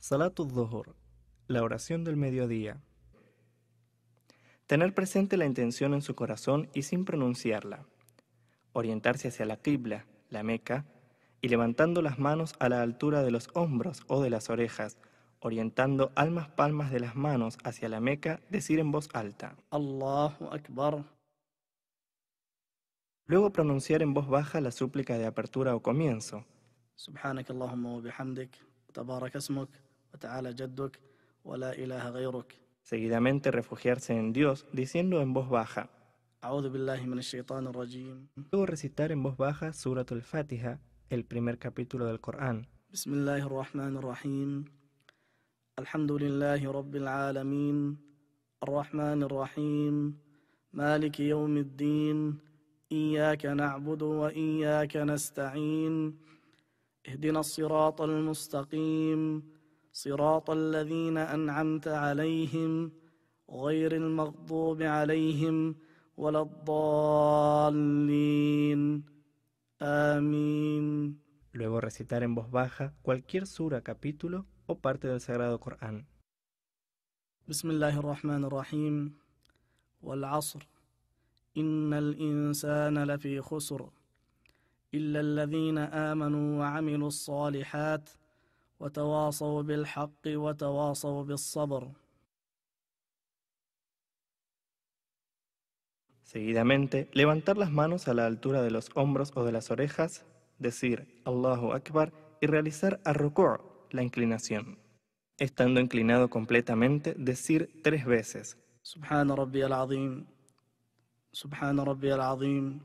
Salatul Dhuhr, la oración del mediodía. Tener presente la intención en su corazón y sin pronunciarla. Orientarse hacia la Qibla, la Meca, y levantando las manos a la altura de los hombros o de las orejas, orientando almas palmas de las manos hacia la Meca, decir en voz alta: Allahu Akbar. Luego pronunciar en voz baja la súplica de apertura o comienzo. Subhanak Allahumma wa bihamdik, tabarak وتعالى جدك ولا إله غيرك Seguidamente refugiarse en Dios diciendo en voz baja أعوذ بالله من الشيطان الرجيم Luego recitar en voz baja Surat al-Fatiha, el primer capítulo del Corán. بسم الله الرحمن الرحيم الحمد لله رب العالمين الرحمن الرحيم مالك يوم الدين إياك نعبد وإياك نستعين اهدنا الصراط المستقيم صراط الذين أنعمت عليهم غير المغضوب عليهم ولا الضالين آمين Luego recitar en voz baja cualquier sura, capítulo o parte del Sagrado Corán. بسم الله الرحمن الرحيم والعصر إن الإنسان لفي خسر إلا الذين آمنوا وعملوا الصالحات Seguidamente, levantar las manos a la altura de los hombros o de las orejas, decir Allahu Akbar y realizar arrukur, la inclinación. Estando inclinado completamente, decir tres veces Subhana Rabbi al-Azim, Subhana Rabbi al-Azim,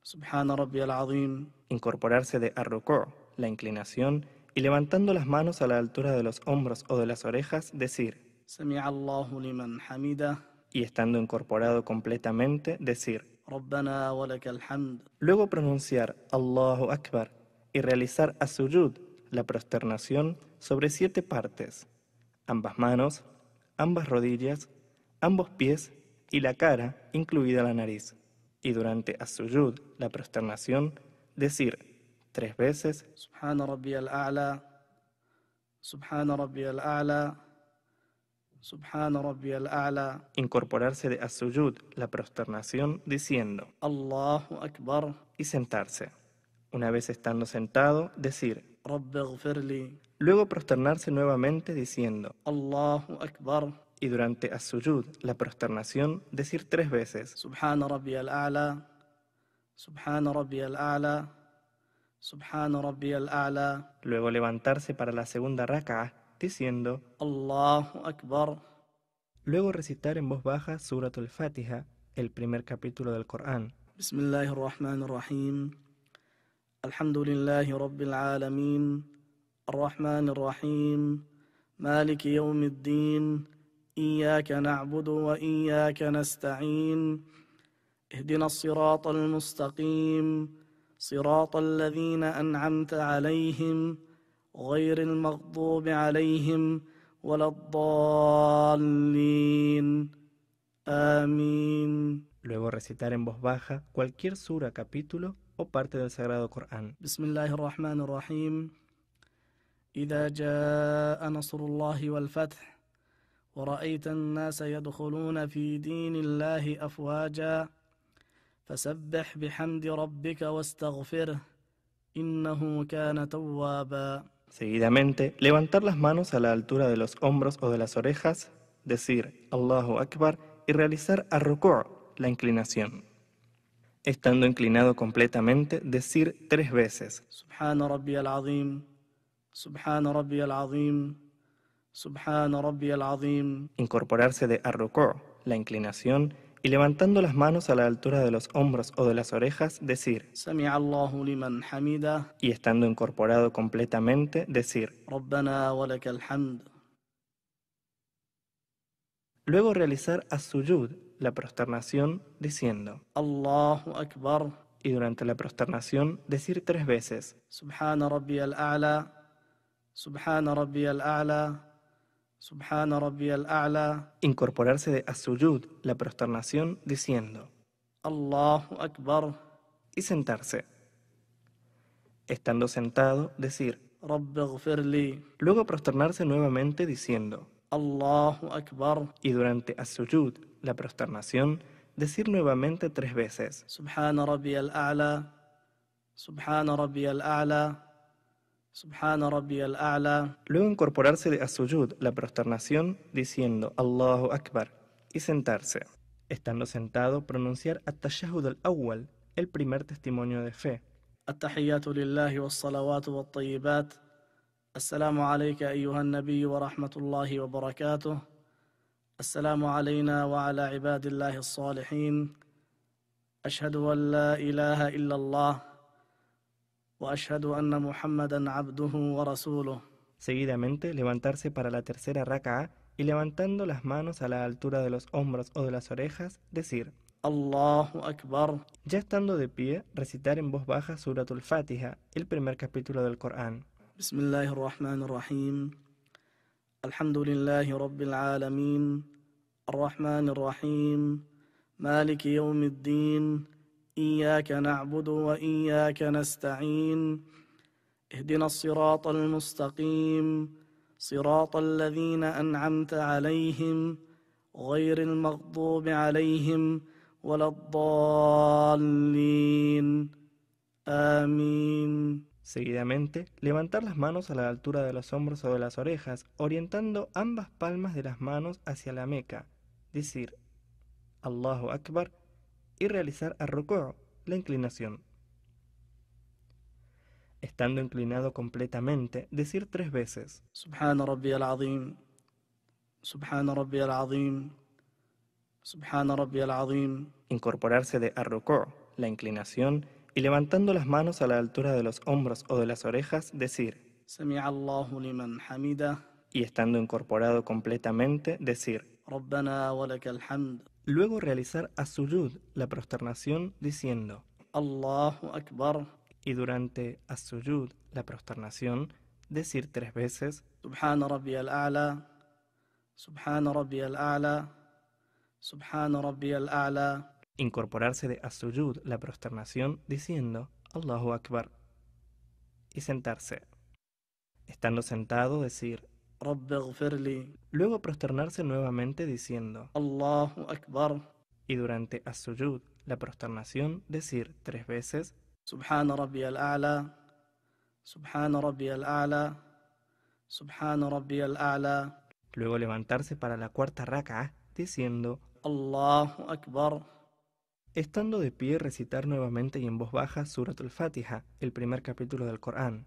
Subhana Rabbi al-Azim. Incorporarse de arrukur, la inclinación, y levantando las manos a la altura de los hombros o de las orejas, decir, y estando incorporado completamente, decir, luego pronunciar Allahu Akbar y realizar asuyud, la prosternación, sobre siete partes, ambas manos, ambas rodillas, ambos pies y la cara, incluida la nariz, y durante asuyud, la prosternación, decir, tres veces. Subhana Rabbi al-A'la, Subhana Rabbi al-A'la, Subhana al-A'la. Incorporarse de as-sujud, la prosternación, diciendo Allahu Akbar. Y sentarse. Una vez estando sentado, decir Rabbi ghfirli. Luego prosternarse nuevamente diciendo Allahu Akbar y durante as-sujud, la prosternación, decir tres veces Subhana Rabbi al-A'la, Subhana Rabbi al-A'la, Subhana Rabbiyal A'la. Luego levantarse para la segunda rak'ah diciendo Allahu Akbar. Luego recitar en voz baja Surat al-Fatiha, el primer capítulo del Corán. Bismillahir Rahmanir Rahim. Alhamdulillahi Rabbil Alamin. Ar-Rahmanir Rahim. مالك يوم الدين إياك نعبد وإياك نستعين اهدنا الصراط المستقيم صراط الذين أنعمت عليهم غير المغضوب عليهم ولا الضالين آمين Luego recitar en voz baja cualquier sura, capítulo o parte del Sagrado Corán. بسم الله الرحمن الرحيم إذا جاء نصر الله والفتح ورأيت الناس يدخلون في دين الله أفواجاً Seguidamente, levantar las manos a la altura de los hombros o de las orejas, decir Allahu Akbar y realizar arruku', la inclinación. Estando inclinado completamente, decir tres veces Subhana Rabbi al-Azim, Subhana Rabbi al-Azim, Subhana Rabbi al-Azim. Incorporarse de arruku', la inclinación, y levantando las manos a la altura de los hombros o de las orejas, decir, y estando incorporado completamente, decir, Luego realizar as-suyud, la prosternación, diciendo, y durante la prosternación decir tres veces, Subhana Rabbi al-A'la, Subhana Rabbi al-A'la, incorporarse de Asuyud, la prosternación, diciendo Allahu Akbar, y sentarse. Estando sentado, decir Rabbi Luego prosternarse nuevamente diciendo Allahu Akbar, y durante Asuyud, la prosternación, decir nuevamente tres veces Subhana Rabbi al-A'la, Subhana Rabbi Luego incorporarse a suyud, la prosternación, diciendo Allahu Akbar, y sentarse. Estando sentado, pronunciar At-Tashahud al-Awwal, el primer testimonio de fe. At-Tahiyyatu lillahi wa salawatu wa tayyibat. Assalamu alayka ayyuhan nabiyyu wa rahmatullahi wa barakatuh. salamu alayna wa ala ibadillahi al salihin Ashhadu an la ilaha illallah. Seguidamente, levantarse para la tercera rak'a y levantando las manos a la altura de los hombros o de las orejas, decir Allahu Akbar. Ya estando de pie, recitar en voz baja al Fatiha, el primer capítulo del Corán. Bismillahirrahmanirrahim. Alhamdulillahi Rabbil Alamin. Rahim. Maliki إياك نعبد وإياك نستعين اهدنا الصراط المستقيم صراط الذين أنعمت عليهم غير المغضوب عليهم ولا الضالين آمين Seguidamente, levantar las manos a la altura de los hombros o de las orejas, orientando ambas palmas de las manos hacia la Meca. Decir, Allahu Akbar, y realizar a la inclinación. Estando inclinado completamente, decir tres veces: Subhana al-Azim, azim azim Incorporarse de arrocó, la inclinación, y levantando las manos a la altura de los hombros o de las orejas, decir: liman hamida. Y estando incorporado completamente, decir: Rabbana wa Luego realizar As-Suyud, la prosternación, diciendo Allahu Akbar. Y durante asuyud, la prosternación, decir tres veces Subhana Rabbi al-A'la, Subhana Rabbi al-A'la, Rabbi al Incorporarse de As-Suyud, la prosternación, diciendo Allahu Akbar. Y sentarse. Estando sentado, decir Luego prosternarse nuevamente diciendo Allahu Akbar. Y durante as suyud la prosternación, decir tres veces Rabbi al-A'la, Rabbi Luego levantarse para la cuarta raka diciendo Allahu Akbar. Estando de pie, recitar nuevamente y en voz baja Surat al-Fatiha, el primer capítulo del Corán.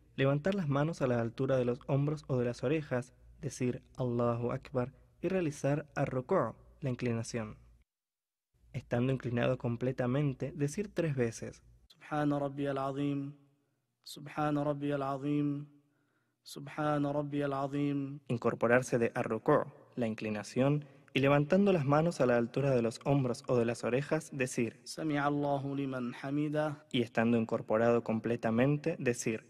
levantar las manos a la altura de los hombros o de las orejas, decir Allahu Akbar y realizar arruku, la inclinación. Estando inclinado completamente, decir tres veces Subhana Rabbi al-Azim, Subhana Rabbi al-Azim, Subhana Rabbi al-Azim. Incorporarse de arruku, la inclinación, y levantando las manos a la altura de los hombros o de las orejas, decir, y estando incorporado completamente, decir,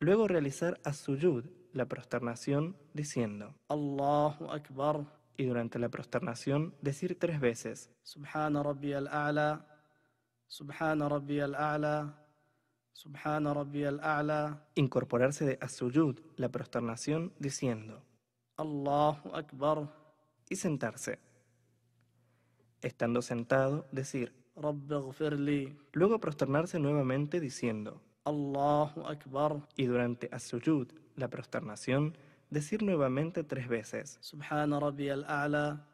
luego realizar as la prosternación, diciendo, y durante la prosternación decir tres veces, incorporarse de as la prosternación, diciendo, Allahu Akbar y sentarse. Estando sentado, decir Luego prosternarse nuevamente diciendo Allahu Akbar y durante as la prosternación, decir nuevamente tres veces Subhana Rabbi al-A'la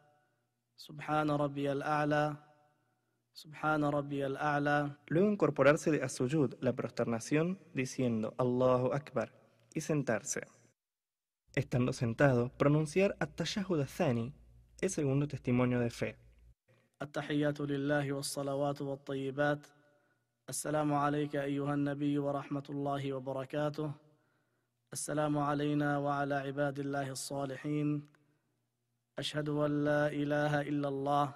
Subhana Rabbi ala Subhana Rabbi ala Luego incorporarse de as la prosternación, diciendo Allahu Akbar y sentarse. Estando sentado, pronunciar At-Tayahud Thani es segundo testimonio de fe. At-Tahiyyat lillahi wa salawat wa tayyibat. Assalamu alayka ayyuha an wa rahmatullahi wa barakatuh. Assalamu alayna wa ala ibadillahi as-salihin. Ashhadu an la ilaha illa Allah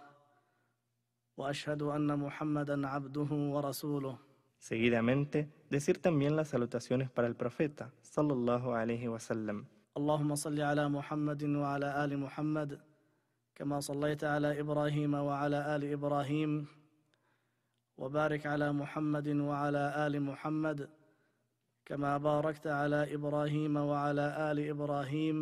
wa ashhadu anna Muhammadan 'abduhu wa rasuluh. Seguidamente, decir también las salutaciones para el profeta sallallahu alayhi wa sallam. اللهم صل على محمد وعلى ال محمد كما صليت على ابراهيم وعلى ال ابراهيم وبارك على محمد وعلى ال محمد كما باركت على ابراهيم وعلى ال ابراهيم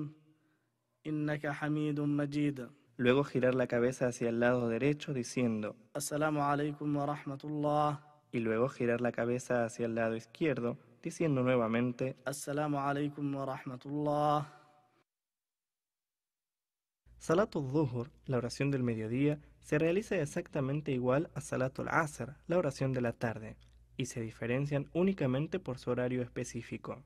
انك حميد مجيد Luego girar la cabeza hacia el lado derecho diciendo Assalamu alaikum wa rahmatullah y luego girar la cabeza hacia el lado izquierdo diciendo nuevamente Assalamu alaikum wa al Dhuhr, la oración del mediodía, se realiza exactamente igual a al Asr, la oración de la tarde, y se diferencian únicamente por su horario específico.